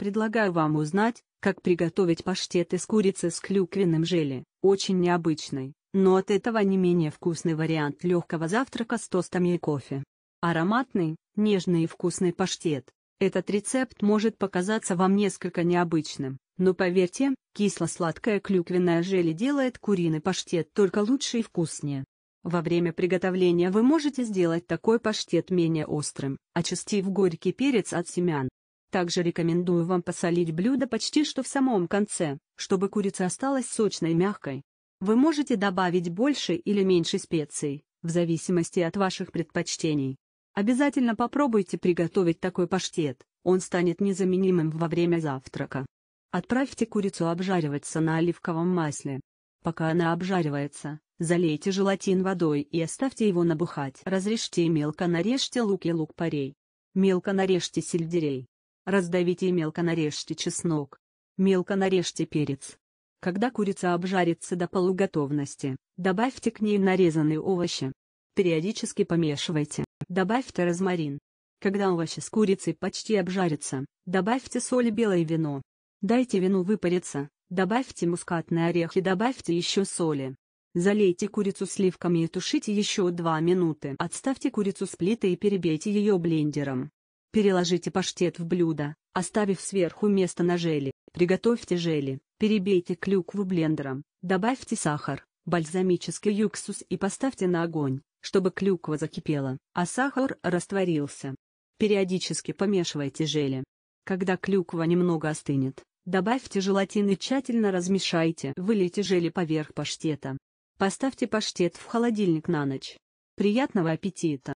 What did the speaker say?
Предлагаю вам узнать, как приготовить паштет из курицы с клюквенным желе. Очень необычный, но от этого не менее вкусный вариант легкого завтрака с тостами и кофе. Ароматный, нежный и вкусный паштет. Этот рецепт может показаться вам несколько необычным, но поверьте, кисло-сладкое клюквенное желе делает куриный паштет только лучше и вкуснее. Во время приготовления вы можете сделать такой паштет менее острым, очистив горький перец от семян. Также рекомендую вам посолить блюдо почти что в самом конце, чтобы курица осталась сочной и мягкой. Вы можете добавить больше или меньше специй, в зависимости от ваших предпочтений. Обязательно попробуйте приготовить такой паштет, он станет незаменимым во время завтрака. Отправьте курицу обжариваться на оливковом масле. Пока она обжаривается, залейте желатин водой и оставьте его набухать. Разрежьте и мелко нарежьте лук и лук-порей. Мелко нарежьте сельдерей. Раздавите и мелко нарежьте чеснок. Мелко нарежьте перец. Когда курица обжарится до полуготовности, добавьте к ней нарезанные овощи. Периодически помешивайте, добавьте розмарин. Когда овощи с курицей почти обжарятся, добавьте соль и белое вино. Дайте вину выпариться, добавьте мускатный орех и добавьте еще соли. Залейте курицу сливками и тушите еще 2 минуты. Отставьте курицу с плиты и перебейте ее блендером. Переложите паштет в блюдо, оставив сверху место на желе. Приготовьте желе. перебейте клюкву блендером, добавьте сахар, бальзамический уксус и поставьте на огонь, чтобы клюква закипела, а сахар растворился. Периодически помешивайте желе. Когда клюква немного остынет, добавьте желатин и тщательно размешайте. Вылейте желе поверх паштета. Поставьте паштет в холодильник на ночь. Приятного аппетита!